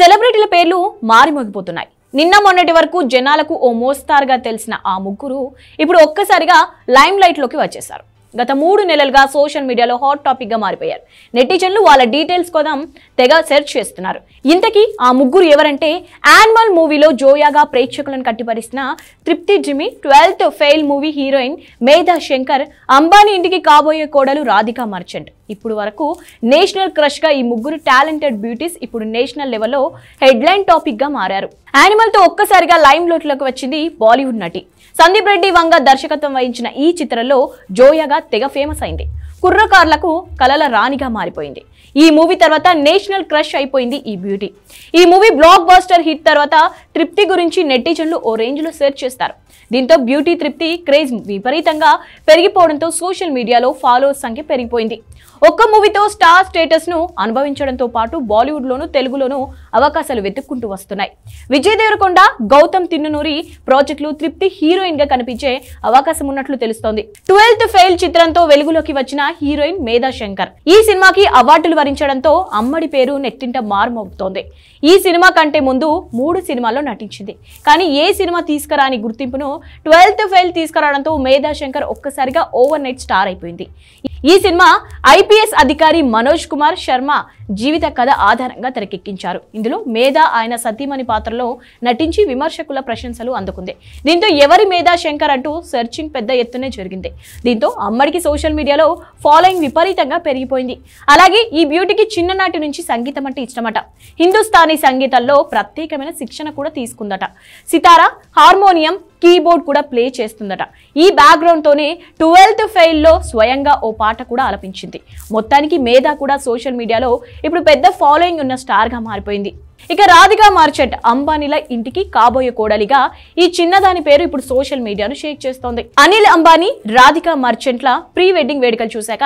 సెలబ్రిటీల పేర్లు మారిమోగిపోతున్నాయి నిన్న మొన్నటి వరకు జనాలకు ఓ మోస్తారుగా తెలిసిన ఆ ముగ్గురు ఇప్పుడు ఒక్కసారిగా లైమ్ లైట్లోకి వచ్చేశారు గత మూడు నెలలుగా సోషల్ మీడియాలో హాట్ టాపిక్గా మారిపోయారు నెటిజన్లు వాళ్ళ డీటెయిల్స్ కోసం తెగ సెర్చ్ చేస్తున్నారు ఇంతకీ ఆ ముగ్గురు ఎవరంటే యానిమల్ మూవీలో జోయాగా ప్రేక్షకులను కట్టిపరిసిన తృప్తి జిమి twelfth fail movie heroine Medha Shankar Ambani ఇంటికి కాబోయే కోడలు రాధికా మర్చెంట్ ఇప్పుడు వరకు నేషనల్ క్రష్గా ఈ ముగ్గురు టాలెంటెడ్ బ్యూటీస్ ఇప్పుడు నేషనల్ లెవెల్లో హెడ్లైన్ టాపిక్గా మారారు తో ఒక్కసారిగా లైమ్ లోట్లోకి వచ్చింది బాలీవుడ్ నటి సందీప్ రెడ్డి వంగ దర్శకత్వం వహించిన ఈ చిత్రంలో జోయగా తెగ ఫేమస్ అయింది కుర్రకార్లకు కలల రాణిగా మారిపోయింది ఈ మూవీ తర్వాత నేషనల్ క్రష్ అయిపోయింది ఈ బ్యూటీ ఈ మూవీ బ్లాక్ బాస్టర్ హిట్ తర్వాత తృప్తి గురించి నెటిజన్లు ఓ రేంజ్లో సెర్చ్ చేస్తారు దీంతో బ్యూటీ తృప్తి క్రేజ్ విపరీతంగా పెరిగిపోవడంతో సోషల్ మీడియాలో ఫాలోవర్స్ సంఖ్య పెరిగిపోయింది ఒక్క మూవీతో స్టార్ స్టేటస్ ను అనుభవించడంతో పాటు బాలీవుడ్ లోను తెలుగులోను అవకాశాలు వెతుక్కుంటూ వస్తున్నాయి విజయ్ దేవరకొండ గౌతమ్ తిన్నునూరి ప్రాజెక్టులు తృప్తి హీరోయిన్ గా కనిపించే అవకాశం ఉన్నట్లు తెలుస్తోంది ట్వెల్త్ ఫెయిల్ చిత్రంతో వెలుగులోకి వచ్చిన హీరోయిన్ మేధా శంకర్ ఈ సినిమాకి అవార్డులు వరించడంతో అమ్మడి పేరు నెట్టింట మారుమవుతోంది ఈ సినిమా కంటే ముందు మూడు సినిమాల్లో నటించింది కానీ ఏ సినిమా తీసుకురాని గుర్తింపును ట్వెల్త్ ఫెయిల్ తీసుకురావడంతో మేధా శంకర్ ఒక్కసారిగా ఓవర్ నైట్ స్టార్ అయిపోయింది ఈ సినిమా ఐపీ ఐపీఎస్ అధికారి మనోజ్ కుమార్ శర్మ జీవిత కథ ఆధారంగా తెరకెక్కించారు ఇందులో మేధ ఆయన సతీమణి పాత్రలో నటించి విమర్శకుల ప్రశంసలు అందుకుంది దీంతో ఎవరి మేధ శంకర్ అంటూ సెర్చింగ్ పెద్ద ఎత్తునే జరిగింది దీంతో అమ్మడికి సోషల్ మీడియాలో ఫాలోయింగ్ విపరీతంగా పెరిగిపోయింది అలాగే ఈ బ్యూటీకి చిన్ననాటి నుంచి సంగీతం అంటే ఇష్టమట హిందుస్థానీ సంగీతంలో ప్రత్యేకమైన శిక్షణ కూడా తీసుకుందట సితారా హార్మోనియం కీబోర్డ్ కూడా ప్లే చేస్తుందట ఈ బ్యాక్గ్రౌండ్తోనే ట్వెల్త్ ఫెయిల్లో స్వయంగా ఓ పాట కూడా ఆలపించింది మొత్తానికి మేధా కూడా సోషల్ మీడియాలో ఇప్పుడు పెద్ద ఫాలోయింగ్ ఉన్న స్టార్గా మారిపోయింది ఇక రాధికా మార్చెట్ అంబానీల ఇంటికి కాబోయే కోడలిగా ఈ చిన్నదాని పేరు ఇప్పుడు సోషల్ మీడియాను షేక్ చేస్తోంది అనిల్ అంబానీ రాధికా ల ప్రీ వెడ్డింగ్ వేడుకలు చూశాక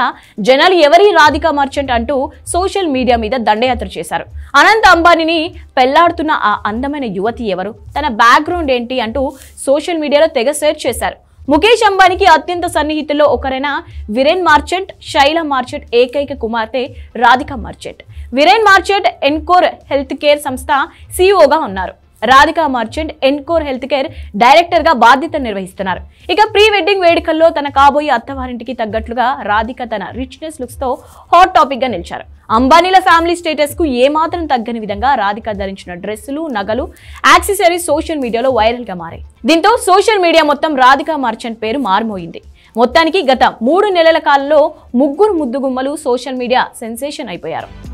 జనాలు ఎవరి రాధికా మర్చెంట్ అంటూ సోషల్ మీడియా మీద దండయాత్ర చేశారు అనంత్ అంబానీని పెళ్లాడుతున్న ఆ అందమైన యువతి ఎవరు తన బ్యాక్గ్రౌండ్ ఏంటి అంటూ సోషల్ మీడియాలో తెగ సెర్చ్ చేశారు ముఖేష్ అంబానీకి అత్యంత సన్నిహితుల్లో ఒకరైన విరేన్ మార్చెంట్ శైల మార్చెంట్ ఏకైక కుమార్తె Radhika Merchant Viren Merchant Encore health care సంస్థ సీఈఓగా ఉన్నారు Radhika Merchant Encore health care director గా బాధ్యత నిర్వహిస్తున్నారు ఇక ప్రీ వెడ్డింగ్ వేడుకల్లో తన కాబోయే అత్తవారింటికి తగ్గట్లుగా రాధిక తన రిచ్నెస్ లుక్స్ తో హాట్ టాపిక్ గా నిలిచారు అంబానీల ఫ్యామిలీ స్టేటస్ కు ఏమాత్రం తగ్గని విధంగా రాధిక ధరించిన డ్రెస్సులు నగలు యాక్సెసరీస్ సోషల్ మీడియాలో వైరల్ గా మారాయి దీంతో సోషల్ మీడియా మొత్తం రాధిక మర్చెంట్ పేరు మారుమోయింది మొత్తానికి గత మూడు నెలల కాలంలో ముగ్గురు ముద్దుగుమ్మలు సోషల్ మీడియా సెన్సేషన్ అయిపోయారు